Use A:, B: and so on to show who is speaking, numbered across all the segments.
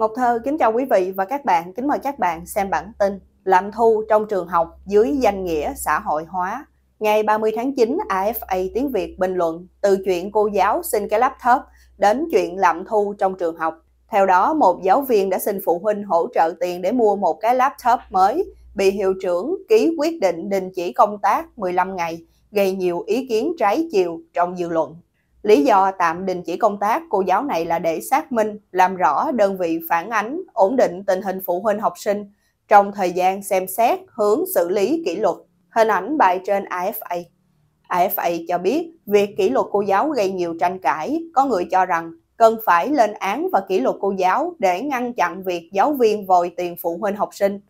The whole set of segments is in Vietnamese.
A: Ngọc Thơ kính chào quý vị và các bạn, kính mời các bạn xem bản tin Lạm thu trong trường học dưới danh nghĩa xã hội hóa. Ngày 30 tháng 9, AFA Tiếng Việt bình luận từ chuyện cô giáo xin cái laptop đến chuyện lạm thu trong trường học. Theo đó, một giáo viên đã xin phụ huynh hỗ trợ tiền để mua một cái laptop mới, bị hiệu trưởng ký quyết định đình chỉ công tác 15 ngày, gây nhiều ý kiến trái chiều trong dư luận. Lý do tạm đình chỉ công tác cô giáo này là để xác minh, làm rõ đơn vị phản ánh, ổn định tình hình phụ huynh học sinh trong thời gian xem xét hướng xử lý kỷ luật. Hình ảnh bài trên AFA. AFA cho biết việc kỷ luật cô giáo gây nhiều tranh cãi, có người cho rằng cần phải lên án và kỷ luật cô giáo để ngăn chặn việc giáo viên vòi tiền phụ huynh học sinh.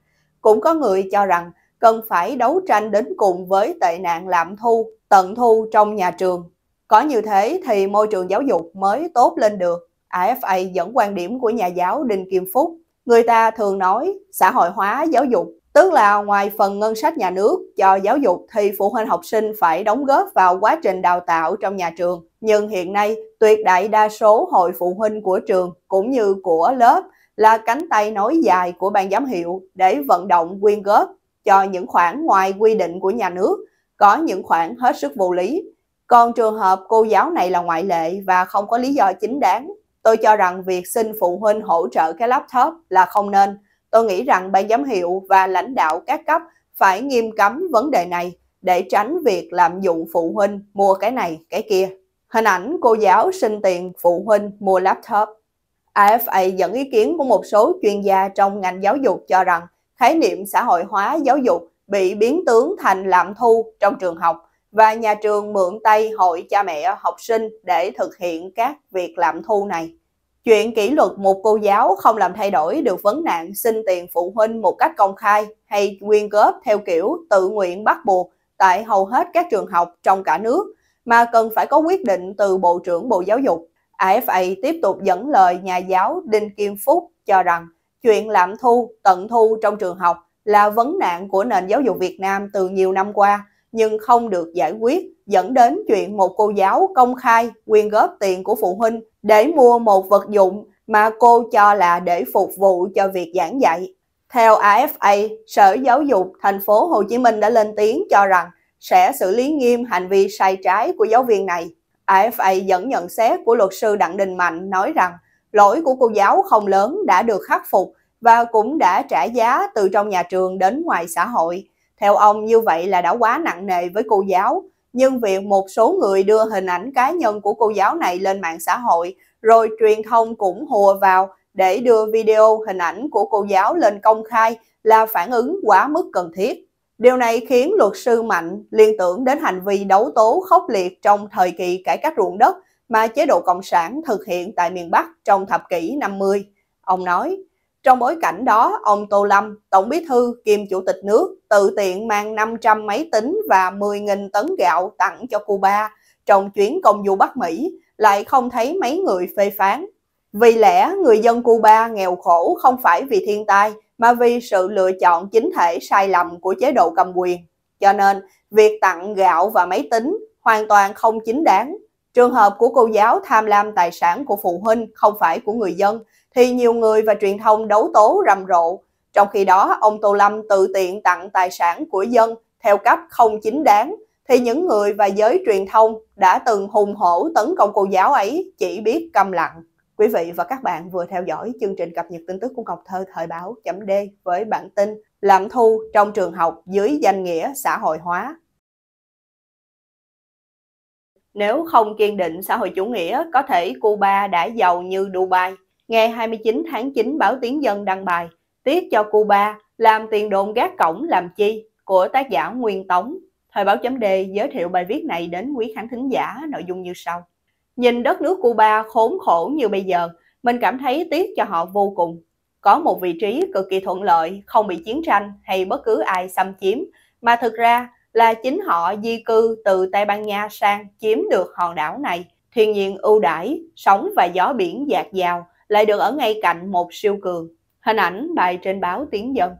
A: Cũng có người cho rằng cần phải đấu tranh đến cùng với tệ nạn lạm thu, tận thu trong nhà trường có như thế thì môi trường giáo dục mới tốt lên được. AFA dẫn quan điểm của nhà giáo Đinh Kim Phúc. Người ta thường nói xã hội hóa giáo dục, tức là ngoài phần ngân sách nhà nước cho giáo dục thì phụ huynh học sinh phải đóng góp vào quá trình đào tạo trong nhà trường. Nhưng hiện nay, tuyệt đại đa số hội phụ huynh của trường cũng như của lớp là cánh tay nối dài của ban giám hiệu để vận động quyên góp cho những khoản ngoài quy định của nhà nước, có những khoản hết sức vô lý còn trường hợp cô giáo này là ngoại lệ và không có lý do chính đáng, tôi cho rằng việc xin phụ huynh hỗ trợ cái laptop là không nên. Tôi nghĩ rằng ban giám hiệu và lãnh đạo các cấp phải nghiêm cấm vấn đề này để tránh việc lạm dụng phụ huynh mua cái này cái kia. Hình ảnh cô giáo xin tiền phụ huynh mua laptop. AFA dẫn ý kiến của một số chuyên gia trong ngành giáo dục cho rằng khái niệm xã hội hóa giáo dục bị biến tướng thành lạm thu trong trường học và nhà trường mượn tay hội cha mẹ học sinh để thực hiện các việc làm thu này. Chuyện kỷ luật một cô giáo không làm thay đổi được vấn nạn xin tiền phụ huynh một cách công khai hay quyên góp theo kiểu tự nguyện bắt buộc tại hầu hết các trường học trong cả nước mà cần phải có quyết định từ Bộ trưởng Bộ Giáo dục. AFA tiếp tục dẫn lời nhà giáo Đinh Kim Phúc cho rằng chuyện lạm thu, tận thu trong trường học là vấn nạn của nền giáo dục Việt Nam từ nhiều năm qua nhưng không được giải quyết, dẫn đến chuyện một cô giáo công khai quyên góp tiền của phụ huynh để mua một vật dụng mà cô cho là để phục vụ cho việc giảng dạy. Theo AFA, Sở Giáo dục thành phố Hồ Chí Minh đã lên tiếng cho rằng sẽ xử lý nghiêm hành vi sai trái của giáo viên này. AFA dẫn nhận xét của luật sư Đặng Đình Mạnh nói rằng lỗi của cô giáo không lớn đã được khắc phục và cũng đã trả giá từ trong nhà trường đến ngoài xã hội. Theo ông như vậy là đã quá nặng nề với cô giáo, nhưng việc một số người đưa hình ảnh cá nhân của cô giáo này lên mạng xã hội rồi truyền thông cũng hùa vào để đưa video hình ảnh của cô giáo lên công khai là phản ứng quá mức cần thiết. Điều này khiến luật sư Mạnh liên tưởng đến hành vi đấu tố khốc liệt trong thời kỳ cải cách ruộng đất mà chế độ Cộng sản thực hiện tại miền Bắc trong thập kỷ 50. Ông nói, trong bối cảnh đó, ông Tô Lâm, Tổng bí thư kiêm chủ tịch nước, tự tiện mang 500 máy tính và 10.000 tấn gạo tặng cho Cuba trong chuyến công du Bắc Mỹ, lại không thấy mấy người phê phán. Vì lẽ người dân Cuba nghèo khổ không phải vì thiên tai, mà vì sự lựa chọn chính thể sai lầm của chế độ cầm quyền. Cho nên, việc tặng gạo và máy tính hoàn toàn không chính đáng. Trường hợp của cô giáo tham lam tài sản của phụ huynh không phải của người dân, thì nhiều người và truyền thông đấu tố rầm rộ. Trong khi đó, ông Tô Lâm tự tiện tặng tài sản của dân theo cấp không chính đáng, thì những người và giới truyền thông đã từng hùng hổ tấn công cô giáo ấy chỉ biết câm lặng. Quý vị và các bạn vừa theo dõi chương trình cập nhật tin tức của Ngọc Thơ thời báo chấm D với bản tin Lạm thu trong trường học dưới danh nghĩa xã hội hóa. Nếu không kiên định xã hội chủ nghĩa, có thể Cuba đã giàu như Dubai – Ngày 29 tháng 9, báo Tiếng Dân đăng bài Tiếc cho Cuba, làm tiền đồn gác cổng làm chi của tác giả Nguyên Tống. Thời báo chấm đề giới thiệu bài viết này đến quý khán thính giả nội dung như sau. Nhìn đất nước Cuba khốn khổ như bây giờ, mình cảm thấy tiếc cho họ vô cùng. Có một vị trí cực kỳ thuận lợi, không bị chiến tranh hay bất cứ ai xâm chiếm, mà thực ra là chính họ di cư từ Tây Ban Nha sang chiếm được hòn đảo này. Thiên nhiên ưu đãi, sóng và gió biển dạt dào, lại được ở ngay cạnh một siêu cường. Hình ảnh bài trên báo Tiếng Dân.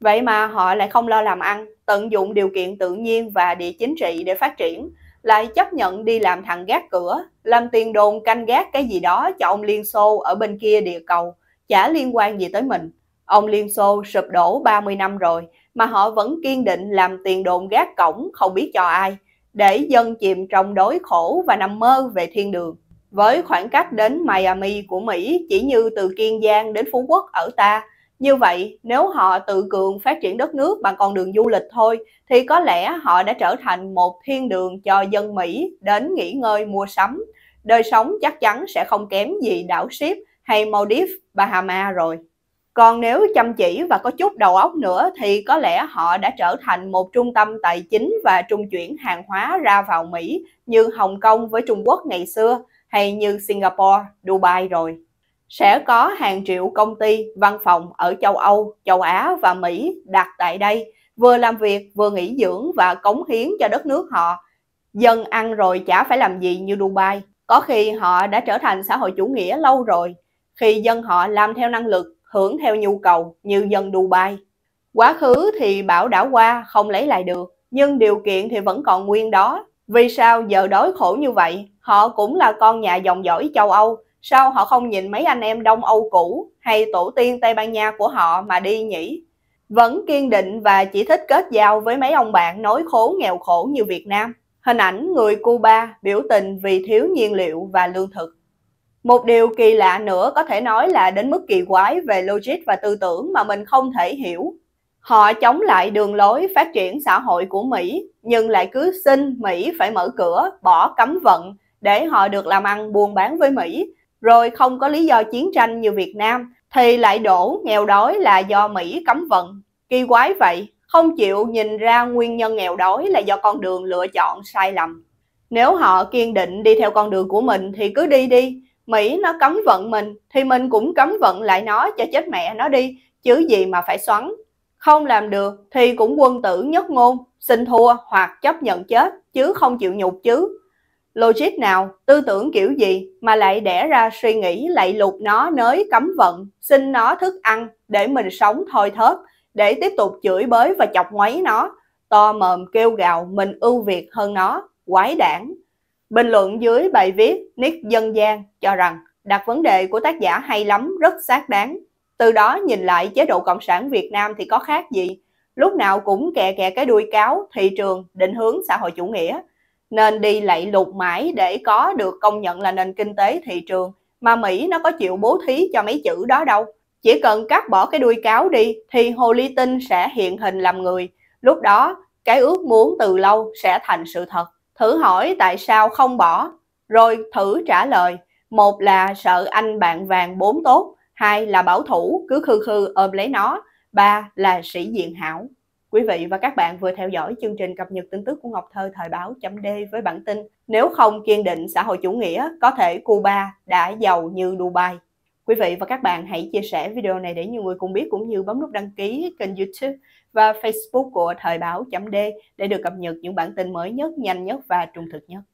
A: Vậy mà họ lại không lo làm ăn, tận dụng điều kiện tự nhiên và địa chính trị để phát triển, lại chấp nhận đi làm thằng gác cửa, làm tiền đồn canh gác cái gì đó cho ông Liên Xô ở bên kia địa cầu, chả liên quan gì tới mình. Ông Liên Xô sụp đổ 30 năm rồi, mà họ vẫn kiên định làm tiền đồn gác cổng không biết cho ai, để dân chìm trong đói khổ và nằm mơ về thiên đường. Với khoảng cách đến Miami của Mỹ chỉ như từ Kiên Giang đến Phú Quốc ở ta, như vậy nếu họ tự cường phát triển đất nước bằng con đường du lịch thôi thì có lẽ họ đã trở thành một thiên đường cho dân Mỹ đến nghỉ ngơi mua sắm. Đời sống chắc chắn sẽ không kém gì đảo ship hay Maldives, Bahama rồi. Còn nếu chăm chỉ và có chút đầu óc nữa thì có lẽ họ đã trở thành một trung tâm tài chính và trung chuyển hàng hóa ra vào Mỹ như Hồng Kông với Trung Quốc ngày xưa hay như Singapore, Dubai rồi. Sẽ có hàng triệu công ty văn phòng ở châu Âu, châu Á và Mỹ đặt tại đây, vừa làm việc, vừa nghỉ dưỡng và cống hiến cho đất nước họ. Dân ăn rồi chả phải làm gì như Dubai. Có khi họ đã trở thành xã hội chủ nghĩa lâu rồi, khi dân họ làm theo năng lực, hưởng theo nhu cầu như dân Dubai. Quá khứ thì bảo đã qua, không lấy lại được, nhưng điều kiện thì vẫn còn nguyên đó. Vì sao giờ đói khổ như vậy? Họ cũng là con nhà dòng dõi châu Âu. Sao họ không nhìn mấy anh em Đông Âu cũ hay tổ tiên Tây Ban Nha của họ mà đi nhỉ? Vẫn kiên định và chỉ thích kết giao với mấy ông bạn nói khốn nghèo khổ như Việt Nam. Hình ảnh người Cuba biểu tình vì thiếu nhiên liệu và lương thực. Một điều kỳ lạ nữa có thể nói là đến mức kỳ quái về logic và tư tưởng mà mình không thể hiểu Họ chống lại đường lối phát triển xã hội của Mỹ, nhưng lại cứ xin Mỹ phải mở cửa, bỏ cấm vận để họ được làm ăn buôn bán với Mỹ. Rồi không có lý do chiến tranh như Việt Nam, thì lại đổ nghèo đói là do Mỹ cấm vận. Kỳ quái vậy, không chịu nhìn ra nguyên nhân nghèo đói là do con đường lựa chọn sai lầm. Nếu họ kiên định đi theo con đường của mình thì cứ đi đi. Mỹ nó cấm vận mình thì mình cũng cấm vận lại nó cho chết mẹ nó đi, chứ gì mà phải xoắn. Không làm được thì cũng quân tử nhất ngôn, xin thua hoặc chấp nhận chết chứ không chịu nhục chứ. Logic nào, tư tưởng kiểu gì mà lại đẻ ra suy nghĩ lại lục nó nới cấm vận, xin nó thức ăn để mình sống thôi thớp, để tiếp tục chửi bới và chọc ngoáy nó, to mồm kêu gào mình ưu việt hơn nó, quái đảng. Bình luận dưới bài viết Nick Dân gian cho rằng đặt vấn đề của tác giả hay lắm, rất xác đáng, từ đó nhìn lại chế độ Cộng sản Việt Nam thì có khác gì? Lúc nào cũng kè kè cái đuôi cáo, thị trường, định hướng xã hội chủ nghĩa. Nên đi lạy lục mãi để có được công nhận là nền kinh tế thị trường. Mà Mỹ nó có chịu bố thí cho mấy chữ đó đâu. Chỉ cần cắt bỏ cái đuôi cáo đi thì hồ ly tinh sẽ hiện hình làm người. Lúc đó, cái ước muốn từ lâu sẽ thành sự thật. Thử hỏi tại sao không bỏ, rồi thử trả lời. Một là sợ anh bạn vàng bốn tốt, hai là bảo thủ cứ khư khư ôm lấy nó, ba là sĩ diện hảo. Quý vị và các bạn vừa theo dõi chương trình cập nhật tin tức của Ngọc Thơ thời báo D với bản tin Nếu không kiên định xã hội chủ nghĩa, có thể Cuba đã giàu như Dubai. Quý vị và các bạn hãy chia sẻ video này để nhiều người cùng biết cũng như bấm nút đăng ký kênh YouTube và Facebook của Thời báo D để được cập nhật những bản tin mới nhất, nhanh nhất và trung thực nhất.